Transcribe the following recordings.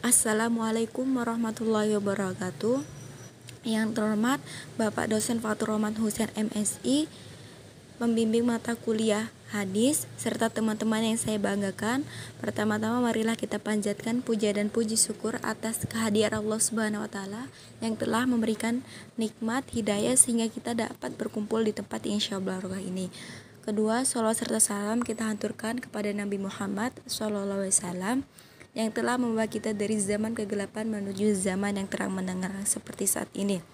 Assalamualaikum warahmatullahi wabarakatuh. Yang terhormat Bapak dosen Fatur Rahman Husain MSI, pembimbing mata kuliah hadis serta teman-teman yang saya banggakan. Pertama-tama marilah kita panjatkan puja dan puji syukur atas kehadiran Allah Subhanahu wa taala yang telah memberikan nikmat hidayah sehingga kita dapat berkumpul di tempat insya Allah ini. Kedua, sholawat serta salam kita hanturkan kepada Nabi Muhammad Sallallahu Alaihi Wasallam yang telah membawa kita dari zaman kegelapan menuju zaman yang terang mendengar seperti saat ini.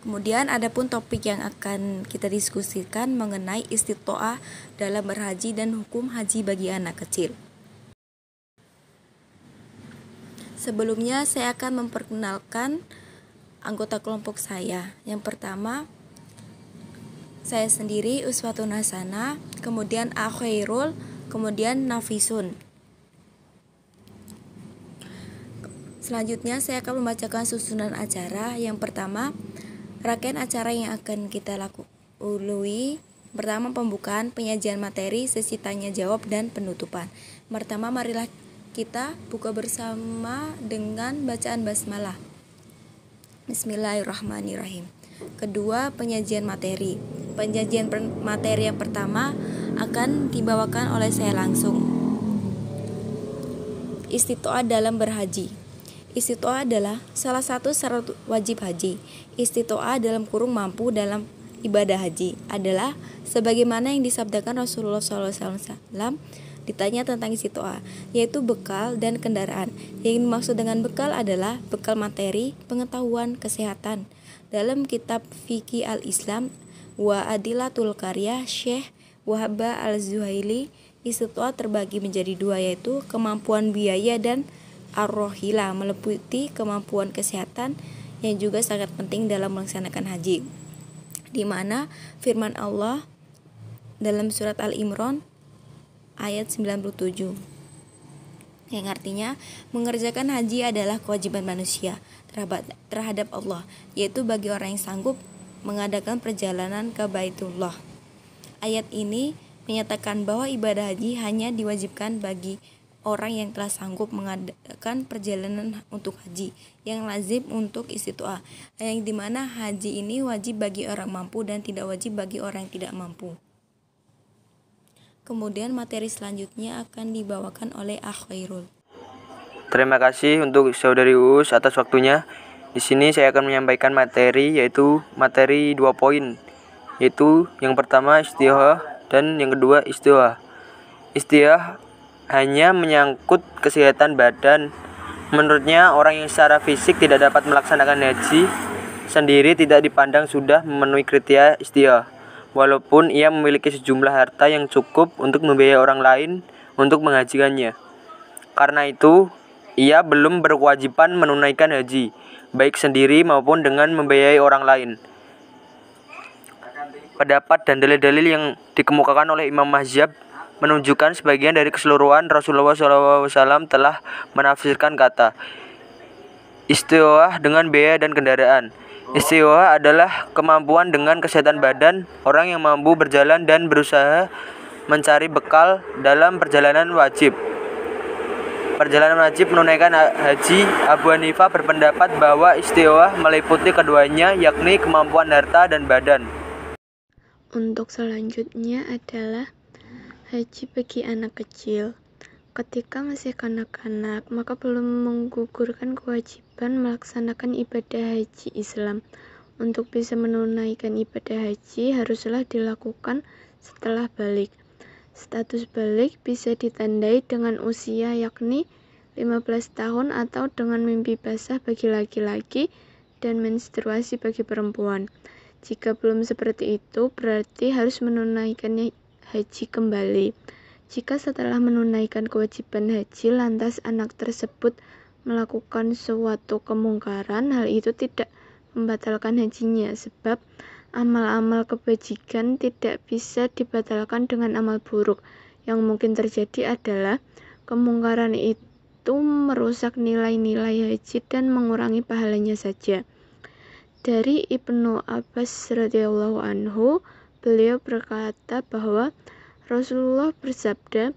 Kemudian ada pun topik yang akan kita diskusikan mengenai istitoah dalam berhaji dan hukum haji bagi anak kecil. Sebelumnya saya akan memperkenalkan anggota kelompok saya. Yang pertama saya sendiri Uswatun Hasana, kemudian Akhairul, kemudian Nafisun. Selanjutnya saya akan membacakan susunan acara. Yang pertama, rangkaian acara yang akan kita lalui. Pertama pembukaan, penyajian materi, sesi tanya jawab dan penutupan. Pertama marilah kita buka bersama dengan bacaan basmalah. Bismillahirrahmanirrahim. Kedua, penyajian materi. Penyajian materi yang pertama akan dibawakan oleh saya langsung. Istitoah dalam berhaji. Istitoa adalah salah satu syarat wajib haji. Istitoa dalam kurung mampu dalam ibadah haji adalah sebagaimana yang disabdakan Rasulullah SAW ditanya tentang istitoa, yaitu bekal dan kendaraan. Yang dimaksud dengan bekal adalah bekal materi, pengetahuan, kesehatan. Dalam kitab Fiqih Al-Islam, Wa Adilatul Karya Syekh Wahba Al-Zuhaili, istitoa terbagi menjadi dua yaitu kemampuan biaya dan ar-rohila meliputi kemampuan kesehatan yang juga sangat penting dalam melaksanakan haji. Di mana firman Allah dalam surat Al-Imran ayat 97 yang artinya mengerjakan haji adalah kewajiban manusia terhadap Allah yaitu bagi orang yang sanggup mengadakan perjalanan ke Baitullah. Ayat ini menyatakan bahwa ibadah haji hanya diwajibkan bagi orang yang telah sanggup mengadakan perjalanan untuk haji yang lazim untuk istitua yang dimana haji ini wajib bagi orang mampu dan tidak wajib bagi orang yang tidak mampu kemudian materi selanjutnya akan dibawakan oleh Akhairul ah terima kasih untuk saudari Uus atas waktunya di sini saya akan menyampaikan materi yaitu materi dua poin yaitu yang pertama istiha dan yang kedua istiha. Istiha hanya menyangkut kesehatan badan. Menurutnya, orang yang secara fisik tidak dapat melaksanakan haji sendiri tidak dipandang sudah memenuhi kriteria istiah walaupun ia memiliki sejumlah harta yang cukup untuk membiayai orang lain untuk menghajikannya. Karena itu, ia belum berkewajiban menunaikan haji, baik sendiri maupun dengan membiayai orang lain. Pendapat dan dalil-dalil yang dikemukakan oleh Imam Mahzab menunjukkan sebagian dari keseluruhan Rasulullah SAW telah menafsirkan kata istiwa dengan biaya dan kendaraan. Istiwa adalah kemampuan dengan kesehatan badan orang yang mampu berjalan dan berusaha mencari bekal dalam perjalanan wajib. Perjalanan wajib menunaikan haji, Abu Hanifah berpendapat bahwa istiwa meliputi keduanya yakni kemampuan harta dan badan. Untuk selanjutnya adalah Haji bagi anak kecil Ketika masih kanak-kanak, maka belum menggugurkan kewajiban melaksanakan ibadah haji Islam. Untuk bisa menunaikan ibadah haji, haruslah dilakukan setelah balik. Status balik bisa ditandai dengan usia yakni 15 tahun atau dengan mimpi basah bagi laki-laki dan menstruasi bagi perempuan. Jika belum seperti itu, berarti harus menunaikannya haji kembali. Jika setelah menunaikan kewajiban haji lantas anak tersebut melakukan suatu kemungkaran, hal itu tidak membatalkan hajinya sebab amal-amal kebajikan tidak bisa dibatalkan dengan amal buruk. Yang mungkin terjadi adalah kemungkaran itu merusak nilai-nilai haji dan mengurangi pahalanya saja. Dari Ibnu Abbas radhiyallahu anhu, beliau berkata bahwa Rasulullah bersabda,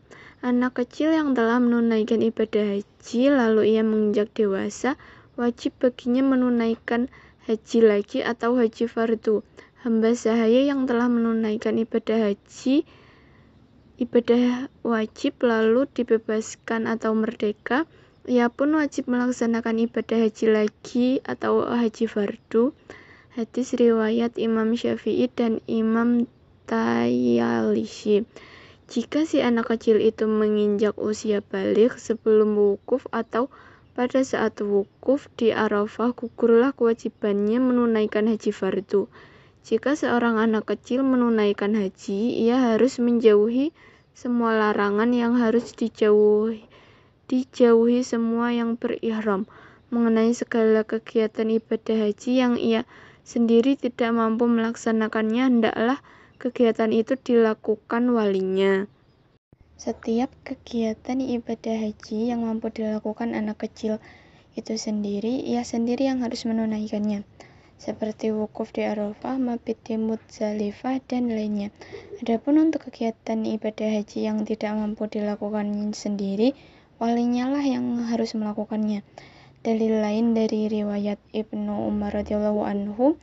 anak kecil yang telah menunaikan ibadah haji lalu ia menginjak dewasa, wajib baginya menunaikan haji lagi atau haji fardu. Hamba sahaya yang telah menunaikan ibadah haji ibadah wajib lalu dibebaskan atau merdeka, ia pun wajib melaksanakan ibadah haji lagi atau haji fardu Hadis riwayat Imam Syafi'i dan Imam Tayalishi. Jika si anak kecil itu menginjak usia balik sebelum wukuf atau pada saat wukuf di Arafah gugurlah kewajibannya menunaikan haji fardu. Jika seorang anak kecil menunaikan haji, ia harus menjauhi semua larangan yang harus dijauhi dijauhi semua yang berihram mengenai segala kegiatan ibadah haji yang ia sendiri tidak mampu melaksanakannya, hendaklah kegiatan itu dilakukan walinya. Setiap kegiatan ibadah haji yang mampu dilakukan anak kecil itu sendiri, ia sendiri yang harus menunaikannya. Seperti wukuf di Arafah, mabit di Muzdalifah, dan lainnya. Adapun untuk kegiatan ibadah haji yang tidak mampu dilakukan sendiri, walinya lah yang harus melakukannya. Dalil lain dari riwayat Ibnu Umar radhiyallahu anhu,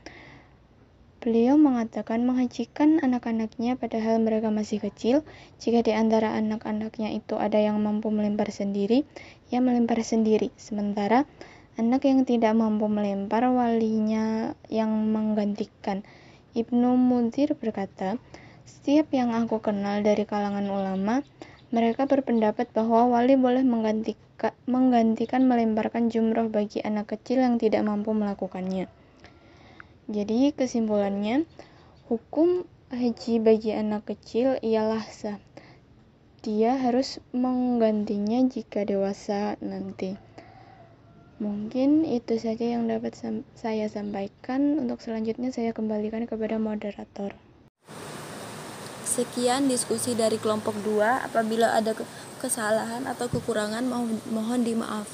beliau mengatakan menghajikan anak-anaknya padahal mereka masih kecil. Jika di antara anak-anaknya itu ada yang mampu melempar sendiri, ia melempar sendiri. Sementara anak yang tidak mampu melempar walinya yang menggantikan. Ibnu Munzir berkata, setiap yang aku kenal dari kalangan ulama, mereka berpendapat bahwa wali boleh menggantikan, menggantikan melemparkan jumroh bagi anak kecil yang tidak mampu melakukannya. Jadi kesimpulannya, hukum haji bagi anak kecil ialah sah. Dia harus menggantinya jika dewasa nanti. Mungkin itu saja yang dapat saya sampaikan. Untuk selanjutnya saya kembalikan kepada moderator. Sekian diskusi dari kelompok 2. Apabila ada kesalahan atau kekurangan mohon, mohon dimaafkan.